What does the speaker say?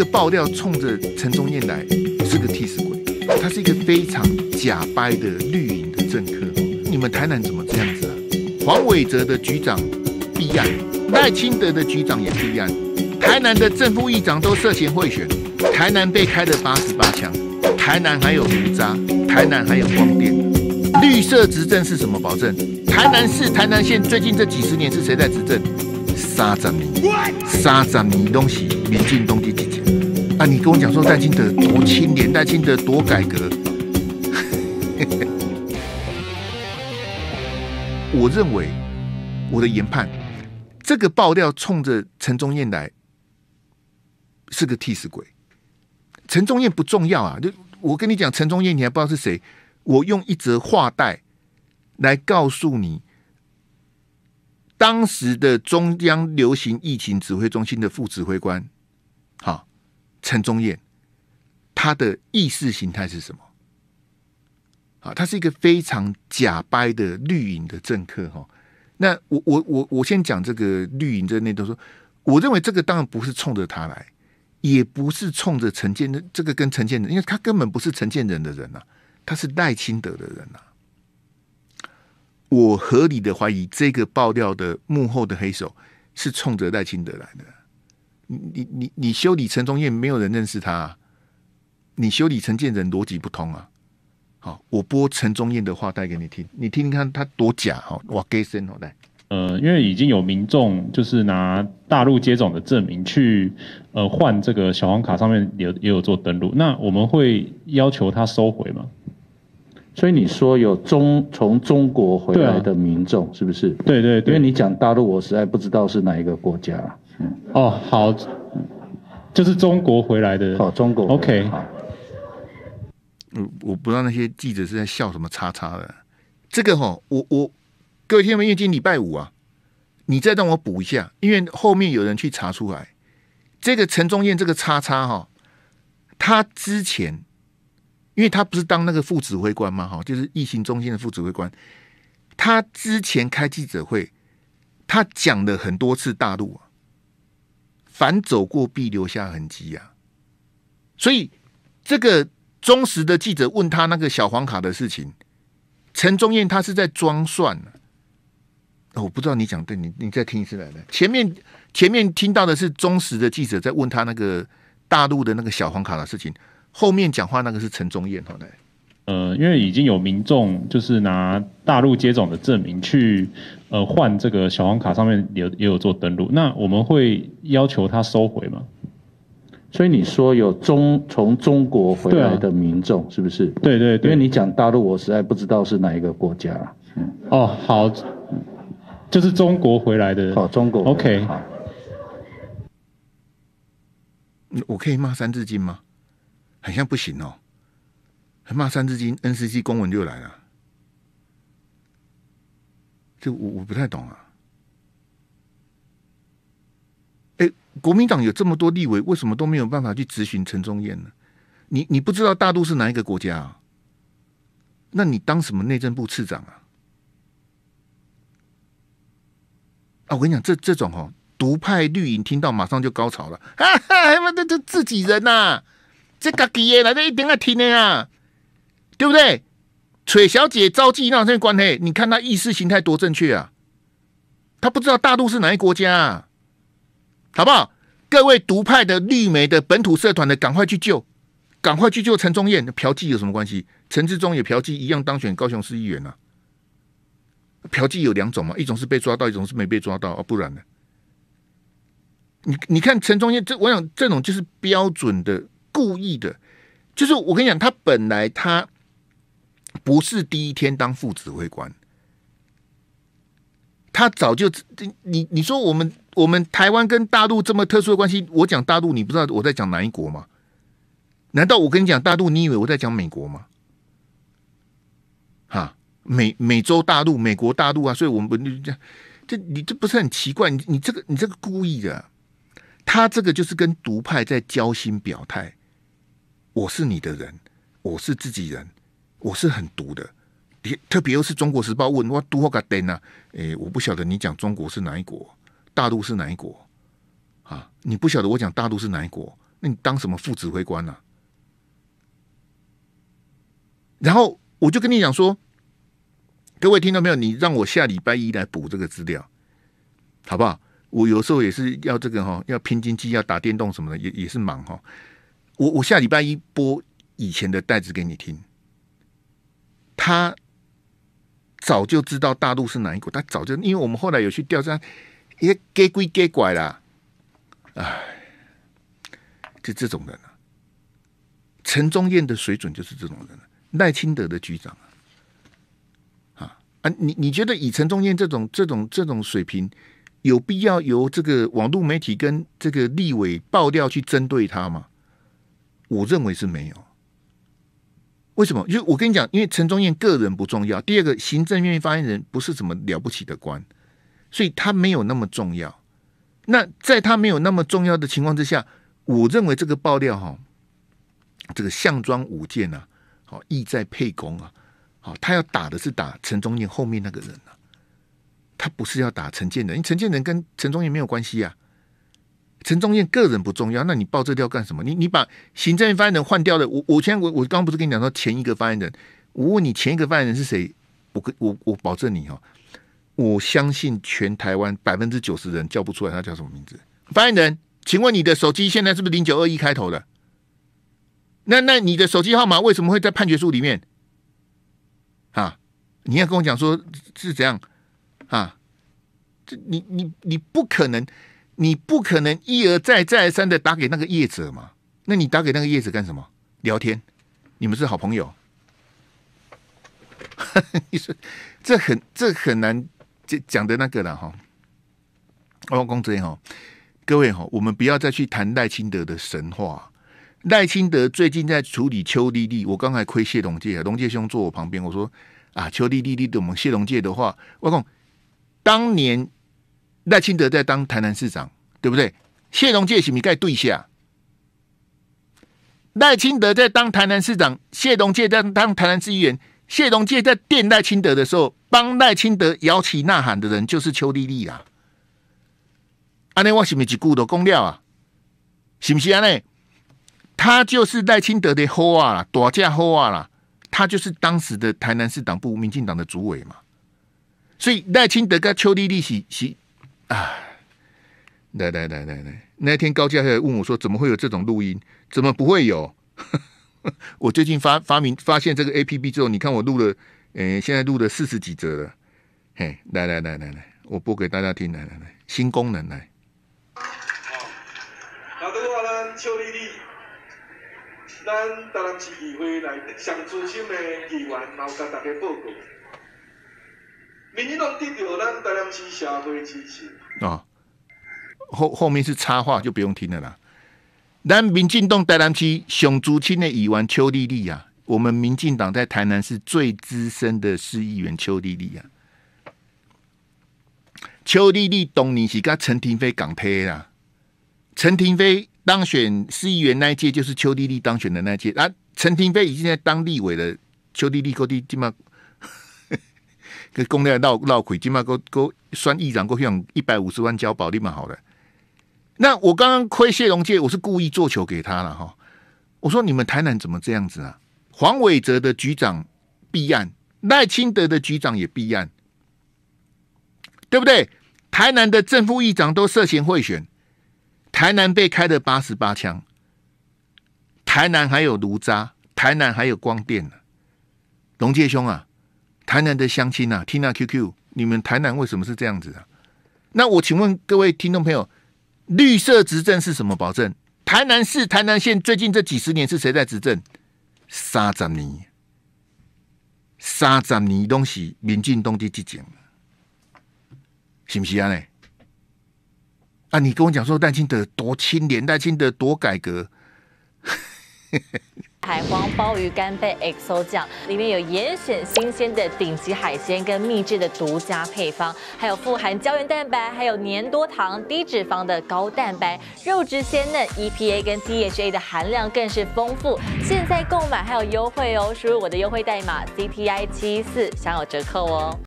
这个爆料冲着陈忠燕来，是个替死鬼。他是一个非常假掰的绿营的政客。你们台南怎么这样子啊？黄伟哲的局长必案，赖清德的局长也必案，台南的正副议长都涉嫌贿选，台南被开了八十八枪。台南还有胡渣，台南还有广电。绿色执政是什么保证？台南市、台南县最近这几十年是谁在执政？沙展尼，沙展尼东西，民进党第几强？啊，你跟我讲说戴清德多清廉，戴清德多改革。我认为我的研判，这个爆料冲着陈忠燕来，是个替死鬼。陈忠燕不重要啊，就我跟你讲，陈忠燕你还不知道是谁？我用一则话带来告诉你。当时的中央流行疫情指挥中心的副指挥官，哈，陈宗彦，他的意识形态是什么？好，他是一个非常假掰的绿营的政客哈。那我我我我先讲这个绿营在那头说，我认为这个当然不是冲着他来，也不是冲着陈建的这个跟陈建仁，因为他根本不是陈建仁的人呐，他是赖清德的人呐。我合理的怀疑，这个爆料的幕后的黑手是冲着赖清德来的。你你你你修理陈忠燕，没有人认识他。你修理陈建仁，逻辑不通啊。好，我播陈忠燕的话带给你听，你听看他多假哈，哇，Gay 死呃，因为已经有民众就是拿大陆接种的证明去呃换这个小黄卡，上面也也有做登录。那我们会要求他收回吗？所以你说有中从中国回来的民众是不是？对对对，因为你讲大陆，我实在不知道是哪一个国家。哦，好，就是中国回来的。好，中国。OK。我我不知道那些记者是在笑什么叉叉的。这个哈，我我，各位听闻，因为今礼拜五啊，你再让我补一下，因为后面有人去查出来，这个陈忠燕这个叉叉哈，他之前。因为他不是当那个副指挥官嘛，哈，就是疫情中心的副指挥官。他之前开记者会，他讲了很多次大陆啊，凡走过必留下痕迹呀。所以，这个忠实的记者问他那个小黄卡的事情，陈宗燕他是在装蒜。哦，我不知道你讲对，你你再听一次来来，前面前面听到的是忠实的记者在问他那个大陆的那个小黄卡的事情。后面讲话那个是陈忠彦，好嘞。呃，因为已经有民众就是拿大陆接种的证明去，呃，换这个小黄卡上面也也有做登录。那我们会要求他收回吗？所以你说有中从中国回来的民众是不是？对对，因为你讲大陆，我实在不知道是哪一个国家。哦，好，就是中国回来的。好，中国。OK。我可以骂三字经吗？好像不行哦，还骂三字经 n c c 公文就来了，这我我不太懂啊。哎，国民党有这么多立委，为什么都没有办法去质询陈忠燕呢？你你不知道大陆是哪一个国家？啊？那你当什么内政部次长啊？啊，我跟你讲，这这种哦，独派绿营听到马上就高潮了，哈 哈，这这自己人呐。这个屁耶！来这一定要听的啊，对不对？崔小姐招集那些关嘿，你看她意识形态多正确啊！她不知道大陆是哪一国家，啊，好不好？各位独派的、绿媒的、本土社团的，赶快去救，赶快去救陈忠燕！嫖妓有什么关系？陈志忠也嫖妓，一样当选高雄市议员啊！嫖妓有两种嘛，一种是被抓到，一种是没被抓到啊，不然呢？你你看陈忠燕，这我想这种就是标准的。故意的，就是我跟你讲，他本来他不是第一天当副指挥官，他早就你你你说我们我们台湾跟大陆这么特殊的关系，我讲大陆你不知道我在讲哪一国吗？难道我跟你讲大陆，你以为我在讲美国吗？哈，美美洲大陆，美国大陆啊，所以我们不这你这不是很奇怪？你你这个你这个故意的，他这个就是跟独派在交心表态。我是你的人，我是自己人，我是很毒的。特别又是《中国时报》问我多个蛋啊！哎，我不晓得你讲中国是哪一国，大陆是哪一国啊？你不晓得我讲大陆是哪一国，那你当什么副指挥官呢？然后我就跟你讲说，各位听到没有？你让我下礼拜一来补这个资料，好不好？我有时候也是要这个哈，要拼经济，要打电动什么的，也也是忙哈。我我下礼拜一播以前的袋子给你听，他早就知道大陆是哪一国，他早就因为我们后来有去调查，也给归给拐了，哎，就这种人啊，陈忠燕的水准就是这种人，赖清德的局长啊，啊啊，你你觉得以陈忠燕这种这种这种水平，有必要由这个网络媒体跟这个立委爆料去针对他吗？我认为是没有，为什么？因为我跟你讲，因为陈忠燕个人不重要。第二个，行政院发言人不是什么了不起的官，所以他没有那么重要。那在他没有那么重要的情况之下，我认为这个爆料哈，这个项庄舞剑啊，好意在沛公啊，好他要打的是打陈忠燕后面那个人啊，他不是要打陈建仁，因为陈建仁跟陈忠燕没有关系呀。陈忠燕个人不重要，那你报这条干什么？你你把行政发言人换掉了，我我现在我我刚刚不是跟你讲说前一个发言人？我问你前一个发言人是谁？我跟我我保证你哦，我相信全台湾百分之九十人叫不出来他叫什么名字。发言人，请问你的手机现在是不是零九二一开头的？那那你的手机号码为什么会在判决书里面？啊，你要跟我讲说是怎样啊？这你你你不可能。你不可能一而再、再而三的打给那个叶子嘛？那你打给那个叶子干什么？聊天？你们是好朋友？你说这很这很难讲的，那个了哈。外公尊哈，各位哈，我们不要再去谈赖清德的神话。赖清德最近在处理邱丽丽，我刚才亏谢龙介，龙介兄坐我旁边，我说啊，邱丽丽你懂我们谢龙介的话，外公当年。赖清德在当台南市长，对不对？谢龙介是咪该对下？赖清德在当台南市长，谢龙介在当台南市议员。谢龙介在电赖清德的时候，帮赖清德摇旗呐喊的人就是邱丽丽啊！安内我是不是几古的公料啊？是不是安内？他就是赖清德的后啊，啦，大家好啊啦！他就是当时的台南市党部民进党的主委嘛。所以赖清德跟邱丽丽是是。啊，来来来来来，那天高嘉还问我说：“怎么会有这种录音？怎么不会有？” 我最近发发明发现这个 A P P 之后，你看我录了，诶，现在录了四十几折了。嘿，来来来来来，我播给大家听，来来来，新功能来。好，那对我呢？邱丽丽，咱当然是机会来上尊心的大家报告。民进党得到咱台南市社会支持啊。后后面是插话就不用听了啦。咱民进党台南区熊竹青的乙员邱丽丽啊，我们民进党在台南是最资深的市议员邱丽丽啊。邱丽丽当年是跟陈廷飞港推啦。陈廷飞当选市议员那一届就是邱丽丽当选的那一届啊。陈廷飞已经在当立委了，邱丽丽各地地方。跟公家闹闹亏，起码够够算议长够用一百五十万交保，你嘛，好的。那我刚刚亏谢龙介，我是故意做球给他了哈。我说你们台南怎么这样子啊？黄伟哲的局长避案，赖清德的局长也避案，对不对？台南的正副议长都涉嫌贿选，台南被开的八十八枪，台南还有卢渣，台南还有光电呢。龙介兄啊！台南的乡亲呐，，Tina QQ，你们台南为什么是这样子啊？那我请问各位听众朋友，绿色执政是什么保证？台南市、台南县最近这几十年是谁在执政？沙展尼，沙展尼东西，民进东的纪检，是不是啊？呢？啊，你跟我讲说戴清德多清廉，戴清德多改革。海皇鲍鱼干贝 XO 酱里面有严选新鲜的顶级海鲜跟秘制的独家配方，还有富含胶原蛋白，还有粘多糖、低脂肪的高蛋白肉质鲜嫩，EPA 跟 DHA 的含量更是丰富。现在购买还有优惠哦，输入我的优惠代码 C T I 七四享有折扣哦。